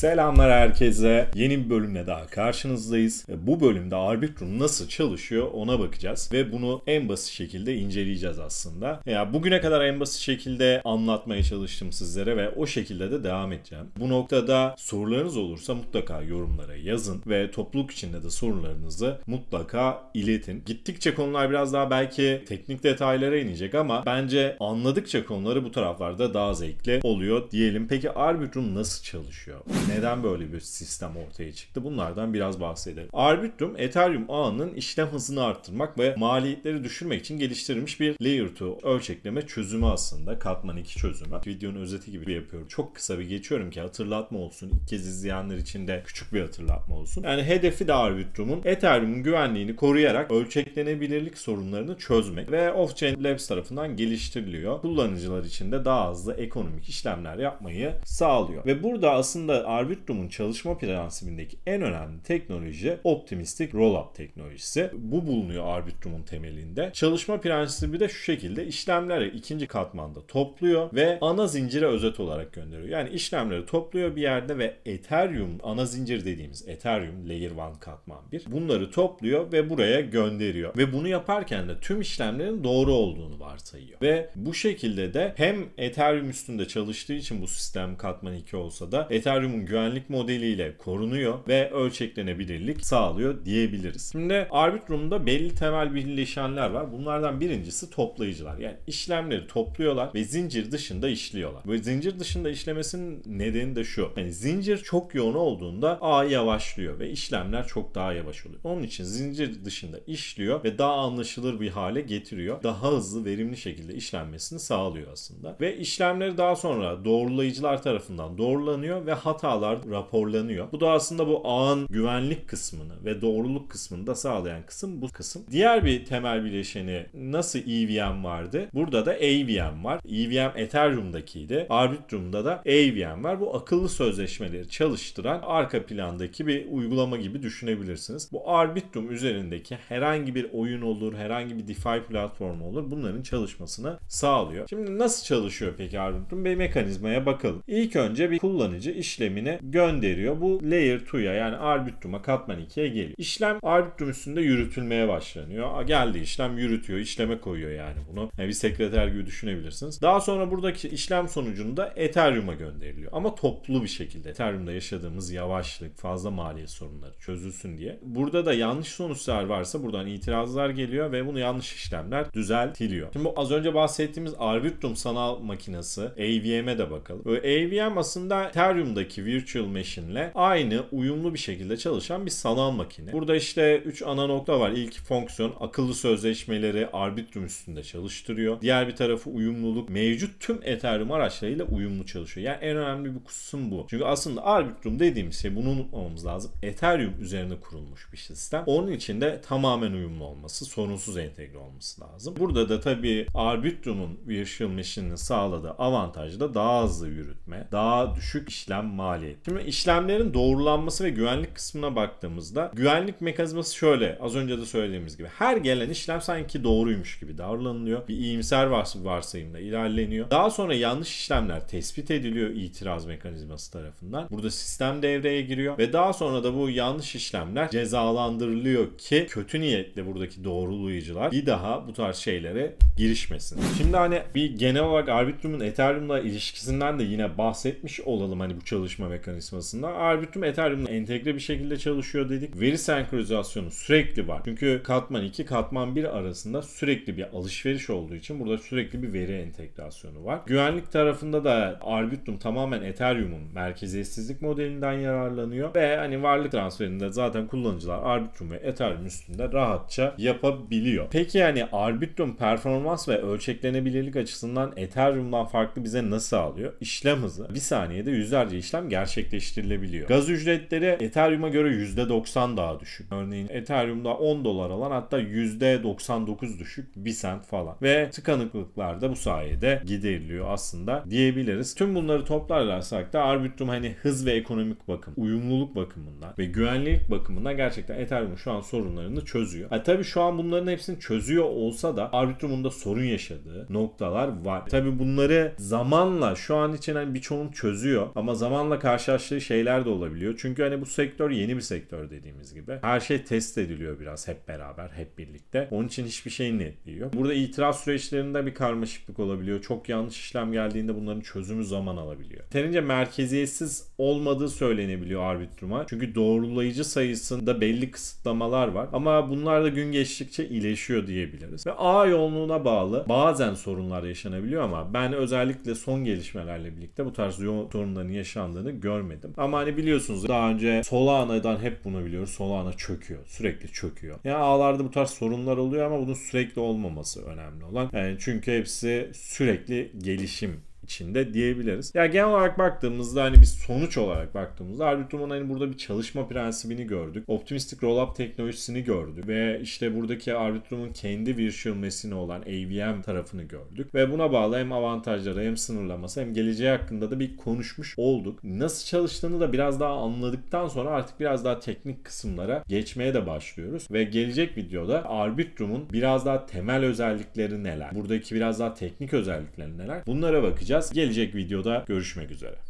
Selamlar herkese. Yeni bir bölümle daha karşınızdayız. Bu bölümde Arbitrum nasıl çalışıyor ona bakacağız ve bunu en basit şekilde inceleyeceğiz aslında. Ya bugüne kadar en basit şekilde anlatmaya çalıştım sizlere ve o şekilde de devam edeceğim. Bu noktada sorularınız olursa mutlaka yorumlara yazın ve topluluk içinde de sorularınızı mutlaka iletin. Gittikçe konular biraz daha belki teknik detaylara inecek ama bence anladıkça konuları bu taraflarda daha zevkli oluyor diyelim. Peki Arbitrum nasıl çalışıyor? neden böyle bir sistem ortaya çıktı? Bunlardan biraz bahsedelim. Arbitrum, Ethereum ağının işlem hızını arttırmak ve maliyetleri düşürmek için geliştirilmiş bir Layer 2 ölçekleme çözümü aslında. Katman 2 çözümü. Videonun özeti gibi yapıyorum. Çok kısa bir geçiyorum ki hatırlatma olsun. İlk kez izleyenler için de küçük bir hatırlatma olsun. Yani hedefi de Arbitrum'un Ethereum'un güvenliğini koruyarak ölçeklenebilirlik sorunlarını çözmek ve Offchain Labs tarafından geliştiriliyor. Kullanıcılar için de daha hızlı ekonomik işlemler yapmayı sağlıyor. Ve burada aslında Arbitrum'un çalışma prensibindeki en önemli teknoloji optimistik rollup teknolojisi. Bu bulunuyor Arbitrum'un temelinde. Çalışma prensibi de şu şekilde işlemleri ikinci katmanda topluyor ve ana zincire özet olarak gönderiyor. Yani işlemleri topluyor bir yerde ve Ethereum ana zincir dediğimiz Ethereum Layer 1 katman 1 bunları topluyor ve buraya gönderiyor. Ve bunu yaparken de tüm işlemlerin doğru olduğunu varsayıyor. Ve bu şekilde de hem Ethereum üstünde çalıştığı için bu sistem katman 2 olsa da Ethereum'un güvenlik modeliyle korunuyor ve ölçeklenebilirlik sağlıyor diyebiliriz. Şimdi Arbitrum'da belli temel birleşenler var. Bunlardan birincisi toplayıcılar. Yani işlemleri topluyorlar ve zincir dışında işliyorlar. Ve zincir dışında işlemesinin nedeni de şu. Yani zincir çok yoğun olduğunda ağ yavaşlıyor ve işlemler çok daha yavaş oluyor. Onun için zincir dışında işliyor ve daha anlaşılır bir hale getiriyor. Daha hızlı, verimli şekilde işlenmesini sağlıyor aslında. Ve işlemleri daha sonra doğrulayıcılar tarafından doğrulanıyor ve hatalar hatalar raporlanıyor. Bu da aslında bu ağın güvenlik kısmını ve doğruluk kısmını da sağlayan kısım bu kısım. Diğer bir temel bileşeni nasıl EVM vardı? Burada da AVM var. EVM Ethereum'dakiydi. Arbitrum'da da AVM var. Bu akıllı sözleşmeleri çalıştıran arka plandaki bir uygulama gibi düşünebilirsiniz. Bu Arbitrum üzerindeki herhangi bir oyun olur, herhangi bir DeFi platformu olur. Bunların çalışmasını sağlıyor. Şimdi nasıl çalışıyor peki Arbitrum? Bir mekanizmaya bakalım. İlk önce bir kullanıcı işlemini işlemini gönderiyor. Bu layer 2'ya yani Arbitrum'a katman 2'ye geliyor. İşlem Arbitrum üstünde yürütülmeye başlanıyor. Geldi işlem yürütüyor. işleme koyuyor yani bunu. Yani bir sekreter gibi düşünebilirsiniz. Daha sonra buradaki işlem sonucunda Ethereum'a gönderiliyor. Ama toplu bir şekilde. Ethereum'da yaşadığımız yavaşlık, fazla maliye sorunları çözülsün diye. Burada da yanlış sonuçlar varsa buradan itirazlar geliyor ve bunu yanlış işlemler düzeltiliyor. Şimdi bu az önce bahsettiğimiz Arbitrum sanal makinesi AVM'e de bakalım. Böyle AVM aslında Ethereum'daki bir Virtual Machine'le aynı uyumlu bir şekilde çalışan bir sanal makine. Burada işte 3 ana nokta var. İlk fonksiyon akıllı sözleşmeleri Arbitrum üstünde çalıştırıyor. Diğer bir tarafı uyumluluk mevcut tüm Ethereum araçlarıyla uyumlu çalışıyor. Yani en önemli bir kısım bu. Çünkü aslında Arbitrum dediğimiz şey bunu unutmamamız lazım. Ethereum üzerine kurulmuş bir sistem. Onun için de tamamen uyumlu olması, sorunsuz entegre olması lazım. Burada da tabii Arbitrum'un Virtual Machine'in sağladığı avantaj da daha hızlı yürütme, daha düşük işlem maliyeti değil. Şimdi işlemlerin doğrulanması ve güvenlik kısmına baktığımızda güvenlik mekanizması şöyle az önce de söylediğimiz gibi her gelen işlem sanki doğruymuş gibi davranılıyor. Bir iyimser varsayımla ilerleniyor. Daha sonra yanlış işlemler tespit ediliyor itiraz mekanizması tarafından. Burada sistem devreye giriyor ve daha sonra da bu yanlış işlemler cezalandırılıyor ki kötü niyetli buradaki doğrulayıcılar bir daha bu tarz şeylere girişmesin. Şimdi hani bir genel olarak Arbitrum'un Ethereum'la ilişkisinden de yine bahsetmiş olalım hani bu çalışma mekanizmasında. Arbitrum Ethereum'la entegre bir şekilde çalışıyor dedik. Veri senkronizasyonu sürekli var. Çünkü katman 2 katman 1 arasında sürekli bir alışveriş olduğu için burada sürekli bir veri entegrasyonu var. Güvenlik tarafında da Arbitrum tamamen Ethereum'un merkeziyetsizlik modelinden yararlanıyor ve hani varlık transferinde zaten kullanıcılar Arbitrum ve Ethereum üstünde rahatça yapabiliyor. Peki yani Arbitrum performans performans ve ölçeklenebilirlik açısından Ethereum'dan farklı bize nasıl alıyor? İşlem hızı. Bir saniyede yüzlerce işlem gerçekleştirilebiliyor. Gaz ücretleri Ethereum'a göre %90 daha düşük. Örneğin Ethereum'da 10 dolar alan hatta %99 düşük 1 cent falan. Ve tıkanıklıklar da bu sayede gideriliyor aslında diyebiliriz. Tüm bunları toplarlarsak da Arbitrum hani hız ve ekonomik bakım, uyumluluk bakımından ve güvenlik bakımından gerçekten Ethereum şu an sorunlarını çözüyor. Ha, tabii şu an bunların hepsini çözüyor olsa da Arbitrum'un da konuda sorun yaşadığı noktalar var. Tabii bunları zamanla şu an için hani birçoğunu çözüyor ama zamanla karşılaştığı şeyler de olabiliyor. Çünkü hani bu sektör yeni bir sektör dediğimiz gibi. Her şey test ediliyor biraz hep beraber, hep birlikte. Onun için hiçbir şey net diyor. Burada itiraz süreçlerinde bir karmaşıklık olabiliyor. Çok yanlış işlem geldiğinde bunların çözümü zaman alabiliyor. Terince merkeziyetsiz olmadığı söylenebiliyor arbitruma. Çünkü doğrulayıcı sayısında belli kısıtlamalar var. Ama bunlar da gün geçtikçe iyileşiyor diyebiliriz. Ve A yoğunluğuna bağlı bazen sorunlar yaşanabiliyor ama ben özellikle son gelişmelerle birlikte bu tarz sorunların yaşandığını görmedim. Ama hani biliyorsunuz daha önce Solana'dan hep bunu biliyoruz. Solana çöküyor. Sürekli çöküyor. Yani ağlarda bu tarz sorunlar oluyor ama bunun sürekli olmaması önemli olan. Yani çünkü hepsi sürekli gelişim içinde diyebiliriz. Ya yani genel olarak baktığımızda hani bir sonuç olarak baktığımızda Arbitrum hani burada bir çalışma prensibini gördük. Optimistic Rollup teknolojisini gördük ve işte buradaki Arbitrum'un kendi virtual mesin'i olan AVM tarafını gördük ve buna bağlı hem avantajları hem sınırlaması hem geleceği hakkında da bir konuşmuş olduk. Nasıl çalıştığını da biraz daha anladıktan sonra artık biraz daha teknik kısımlara geçmeye de başlıyoruz ve gelecek videoda Arbitrum'un biraz daha temel özellikleri neler? Buradaki biraz daha teknik özellikleri neler? Bunlara bakacağız yapacağız. Gelecek videoda görüşmek üzere.